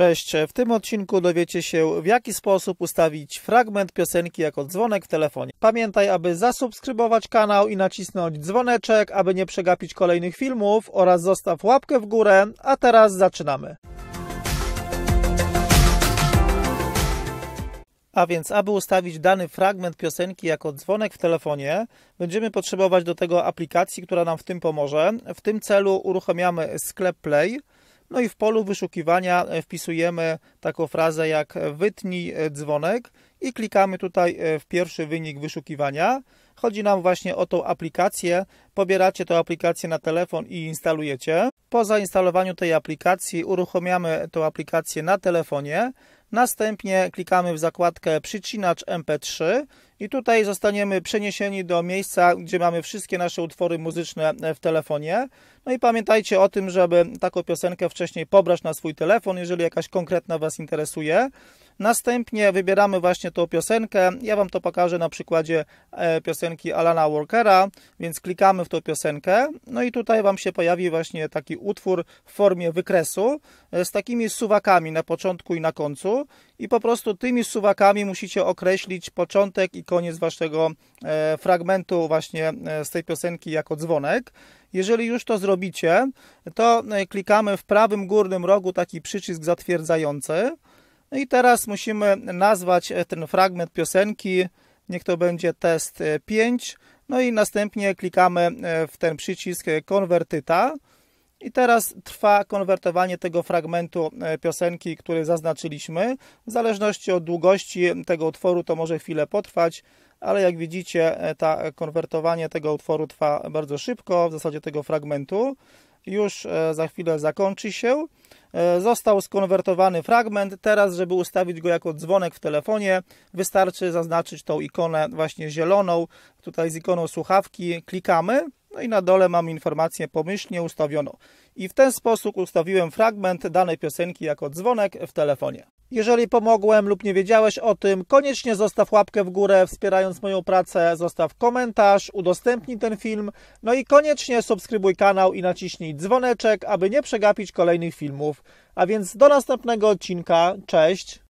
Cześć, w tym odcinku dowiecie się w jaki sposób ustawić fragment piosenki jako dzwonek w telefonie. Pamiętaj, aby zasubskrybować kanał i nacisnąć dzwoneczek, aby nie przegapić kolejnych filmów oraz zostaw łapkę w górę, a teraz zaczynamy. A więc, aby ustawić dany fragment piosenki jako dzwonek w telefonie, będziemy potrzebować do tego aplikacji, która nam w tym pomoże. W tym celu uruchamiamy sklep Play – no i w polu wyszukiwania e, wpisujemy taką frazę jak e, wytnij e, dzwonek i klikamy tutaj w pierwszy wynik wyszukiwania. Chodzi nam właśnie o tą aplikację. Pobieracie tę aplikację na telefon i instalujecie. Po zainstalowaniu tej aplikacji uruchomiamy tą aplikację na telefonie. Następnie klikamy w zakładkę przycinacz MP3 i tutaj zostaniemy przeniesieni do miejsca, gdzie mamy wszystkie nasze utwory muzyczne e, w telefonie. No i pamiętajcie o tym, żeby taką piosenkę wcześniej pobrać na swój telefon, jeżeli jakaś konkretna Was interesuje. Następnie wybieramy właśnie tą piosenkę. Ja Wam to pokażę na przykładzie e, piosenki Alana Walkera, więc klikamy w tą piosenkę. No i tutaj Wam się pojawi właśnie taki utwór w formie wykresu e, z takimi suwakami na początku i na końcu. I po prostu tymi suwakami musicie określić początek i koniec Waszego e, fragmentu właśnie z tej piosenki jako dzwonek. Jeżeli już to zrobicie, to klikamy w prawym górnym rogu taki przycisk zatwierdzający. No i teraz musimy nazwać e, ten fragment piosenki. Niech to będzie test 5. E, no i następnie klikamy e, w ten przycisk konwertyta. I teraz trwa konwertowanie tego fragmentu piosenki, który zaznaczyliśmy. W zależności od długości tego utworu to może chwilę potrwać, ale jak widzicie, ta konwertowanie tego utworu trwa bardzo szybko, w zasadzie tego fragmentu. Już za chwilę zakończy się. E, został skonwertowany fragment. Teraz, żeby ustawić go jako dzwonek w telefonie, wystarczy zaznaczyć tą ikonę właśnie zieloną. Tutaj z ikoną słuchawki klikamy no i na dole mam informację pomyślnie ustawiono. I w ten sposób ustawiłem fragment danej piosenki jako dzwonek w telefonie. Jeżeli pomogłem lub nie wiedziałeś o tym, koniecznie zostaw łapkę w górę, wspierając moją pracę, zostaw komentarz, udostępnij ten film, no i koniecznie subskrybuj kanał i naciśnij dzwoneczek, aby nie przegapić kolejnych filmów. A więc do następnego odcinka, cześć!